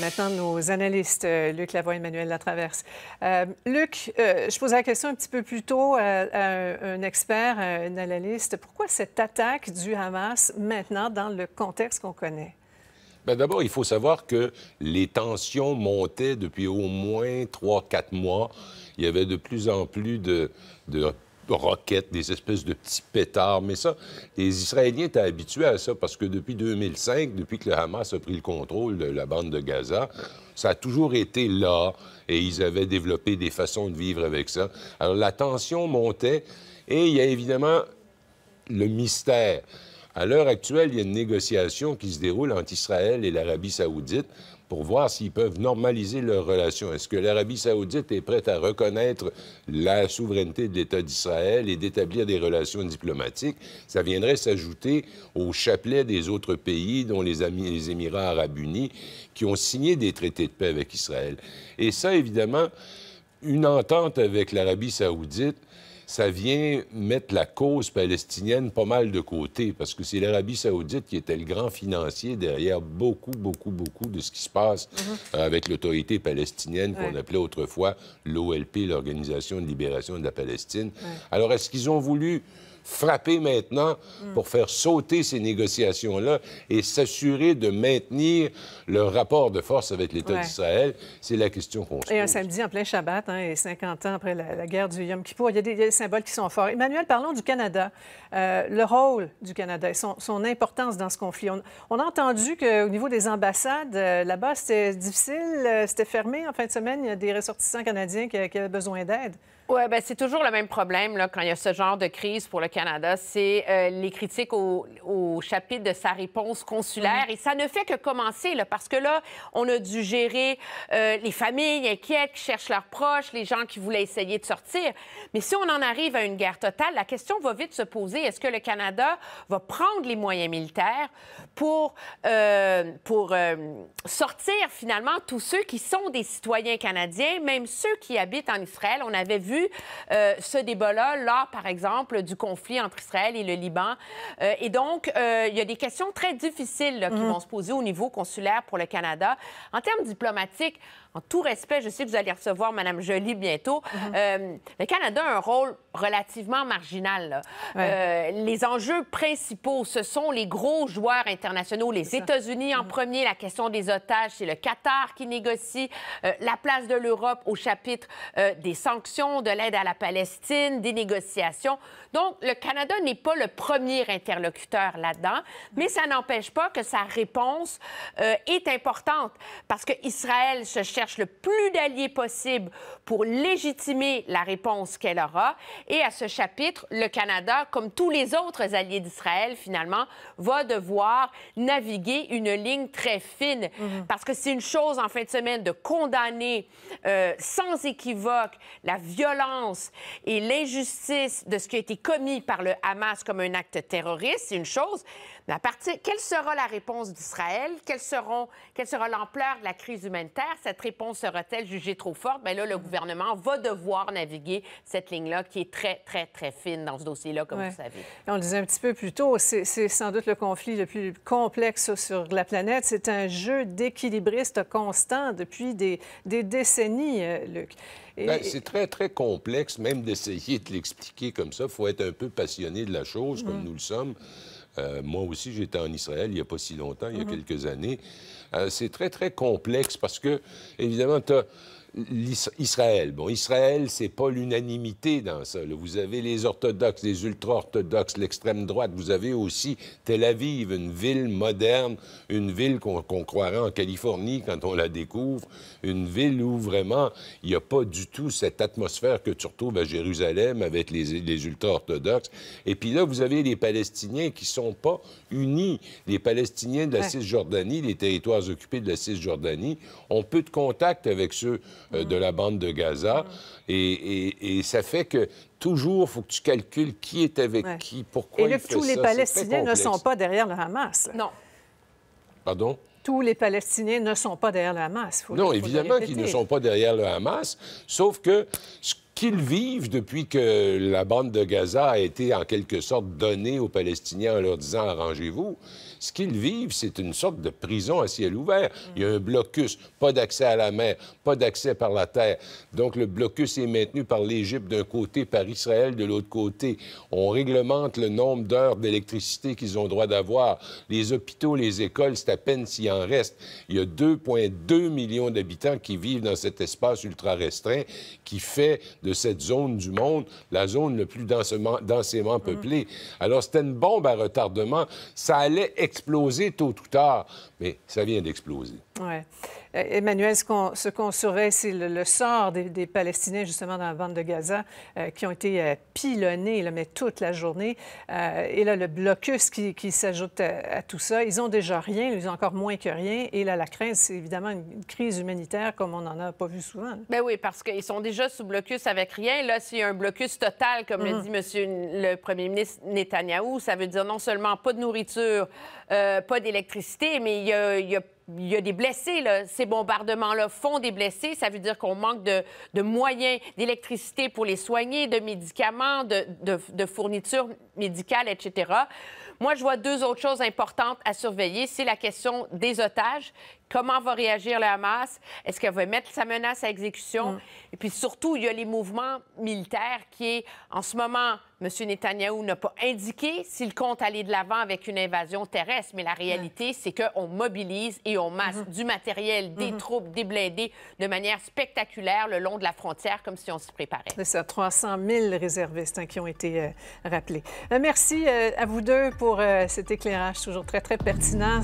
maintenant nos analystes, euh, Luc Lavoie et Emmanuel Latraverse. Euh, Luc, euh, je posais la question un petit peu plus tôt à, un expert, à un analyste. Pourquoi cette attaque du Hamas maintenant dans le contexte qu'on connaît? Ben, d'abord, il faut savoir que les tensions montaient depuis au moins 3-4 mois. Il y avait de plus en plus de, de roquettes, des espèces de petits pétards. Mais ça, les Israéliens étaient habitués à ça parce que depuis 2005, depuis que le Hamas a pris le contrôle de la bande de Gaza, ça a toujours été là et ils avaient développé des façons de vivre avec ça. Alors la tension montait et il y a évidemment le mystère. À l'heure actuelle, il y a une négociation qui se déroule entre Israël et l'Arabie saoudite pour voir s'ils peuvent normaliser leurs relations. Est-ce que l'Arabie saoudite est prête à reconnaître la souveraineté de l'État d'Israël et d'établir des relations diplomatiques? Ça viendrait s'ajouter au chapelet des autres pays, dont les, Amis, les Émirats arabes unis, qui ont signé des traités de paix avec Israël. Et ça, évidemment, une entente avec l'Arabie saoudite, ça vient mettre la cause palestinienne pas mal de côté, parce que c'est l'Arabie saoudite qui était le grand financier derrière beaucoup, beaucoup, beaucoup de ce qui se passe mhm. avec l'autorité palestinienne qu'on appelait autrefois l'OLP, l'Organisation de libération de la Palestine. Alors, est-ce qu'ils ont voulu frapper maintenant mm. pour faire sauter ces négociations-là et s'assurer de maintenir le rapport de force avec l'État d'Israël? C'est la question qu'on se pose. Et un samedi en plein Shabbat, hein, et 50 ans après la, guerre du Yom Kippour, il y, a des, symboles qui sont forts. Emmanuel, parlons du Canada, euh, le rôle du Canada et son, importance dans ce conflit. On, a entendu qu'au niveau des ambassades, euh, là-bas, c'était difficile, euh, c'était fermé en fin de semaine. Il y a des ressortissants canadiens qui, avaient besoin d'aide. Oui, ben c'est toujours le même problème là, quand il y a ce genre de crise pour le Canada Canada, c'est euh, les critiques au, chapitre de sa réponse consulaire. Mhm. Et ça ne fait que commencer, parce que là, on a dû gérer euh, les familles inquiètes qui cherchent leurs proches, les gens qui voulaient essayer de sortir. Mais si on en arrive à une guerre totale, la question va vite se poser. Est-ce que le Canada va prendre les moyens militaires pour, euh, pour sortir finalement tous ceux qui sont des citoyens canadiens, même ceux qui habitent en Israël? On avait vu ce débat-là lors, par exemple, du conflit entre Israël et le Liban. Euh, et donc, euh, il y a des questions très difficiles qui mm. vont se poser au niveau consulaire pour le Canada. En termes diplomatiques, en tout respect, je sais que vous allez recevoir Mme Jolie bientôt, mm-hmm. euh, le Canada a un rôle relativement marginal. les enjeux principaux, ce sont les gros joueurs internationaux, les États-Unis en mm-hmm. premier, la question des otages, c'est le Qatar qui négocie, la place de l'Europe au chapitre des sanctions, de l'aide à la Palestine, des négociations. Donc, le Canada n'est pas le premier interlocuteur là-dedans, mais ça n'empêche pas que sa réponse euh, est importante parce que Israël se cherche le plus d'alliés possible pour légitimer la réponse qu'elle aura. Et à ce chapitre, le Canada, comme tous les autres alliés d'Israël, finalement, va devoir naviguer une ligne très fine mhm. parce que c'est une chose en fin de semaine de condamner euh, sans équivoque la violence et l'injustice de ce qui a été commis par le Hamas comme un acte terroriste, c'est une chose, à quelle sera la réponse d'Israël? Quelle, seront, quelle sera l'ampleur de la crise humanitaire? Cette réponse sera-t-elle jugée trop forte? Bien là, le gouvernement va devoir naviguer cette ligne-là qui est très, très, très fine dans ce dossier-là, comme vous vous savez. On le disait un petit peu plus tôt, c'est sans doute le conflit le plus complexe sur la planète. C'est un jeu d'équilibriste constant depuis des, décennies, euh, Luc. Et... Ben, c'est très, très complexe, même d'essayer de l'expliquer comme ça. Il faut être un peu passionné de la chose, comme mm. nous le sommes. Euh, moi aussi, j'étais en Israël il n'y a pas si longtemps, il y a mhm. quelques années. Euh, c'est très, très complexe parce que, évidemment, tu as Israël. Bon, Israël, c'est pas l'unanimité dans ça. Vous avez les orthodoxes, les ultra-orthodoxes, l'extrême droite. Vous avez aussi Tel Aviv, une ville moderne, une ville qu'on croirait en Californie quand on la découvre, une ville où vraiment il n'y a pas du tout cette atmosphère que tu retrouves à Jérusalem avec les, ultra-orthodoxes. Et puis là, vous avez les Palestiniens qui sont pas unis. Les Palestiniens de la Cisjordanie, les territoires occupés de la Cisjordanie, ont peu de contact avec ceux euh, de la bande de Gaza. Mm. Et, ça fait que toujours, faut que tu calcules qui est avec qui, pourquoi. Et tous les Palestiniens ne sont pas derrière le Hamas. Non. Pardon? tous les Palestiniens ne sont pas derrière le Hamas. Faut non, évidemment qu'ils ne sont pas derrière le Hamas, sauf que ce qu'ils vivent depuis que la bande de Gaza a été en quelque sorte donnée aux Palestiniens en leur disant arrangez-vous, ce qu'ils vivent, c'est une sorte de prison à ciel ouvert. Il y a un blocus, pas d'accès à la mer, pas d'accès par la terre. Donc le blocus est maintenu par l'Égypte d'un côté, par Israël de l'autre côté. On réglemente le nombre d'heures d'électricité qu'ils ont droit d'avoir. Les hôpitaux, les écoles, c'est à peine s'il en reste. Il y a 2,2 millions d'habitants qui vivent dans cet espace ultra restreint qui fait de cette zone du monde la zone le plus densément, densément mm. peuplée. Alors c'était une bombe à retardement. Ça allait exploser tôt ou tard, mais ça vient d'exploser. Euh, Emmanuel, ce qu'on, surveille, c'est le, sort des, Palestiniens, justement, dans la bande de Gaza, euh, qui ont été euh, pilonnés, là, mais toute la journée. et là, le blocus qui, s'ajoute à, tout ça. Ils ont déjà rien, ils ont encore moins que rien. Et là, la crise, c'est évidemment une crise humanitaire comme on n'en a pas vu souvent. mais ben oui, parce qu'ils sont déjà sous blocus avec rien. Là, s'il y a un blocus total, comme le mm-hmm. dit monsieur le premier ministre Netanyahou, ça veut dire non seulement pas de nourriture, euh, pas d'électricité, mais il y a, des blessés. Ces bombardements-là font des blessés. Ça veut dire qu'on manque de, moyens, d'électricité pour les soigner, de médicaments, de, de, fournitures médicales, etc. Moi, je vois deux autres choses importantes à surveiller. C'est la question des otages Comment va réagir le Hamas? Est-ce qu'elle va mettre sa menace à exécution? Mm. Et puis surtout, il y a les mouvements militaires qui en ce moment, M. Netanyahou n'a pas indiqué s'il compte aller de l'avant avec une invasion terrestre, mais la mm. réalité, c'est qu'on mobilise et on masse mm-hmm. du matériel, des mm-hmm. troupes, des blindés de manière spectaculaire le long de la frontière, comme si on se préparait. C'est ça, 300 000 réservistes hein, qui ont été euh, rappelés. Euh, merci euh, à vous deux pour cet éclairage toujours très, très pertinent.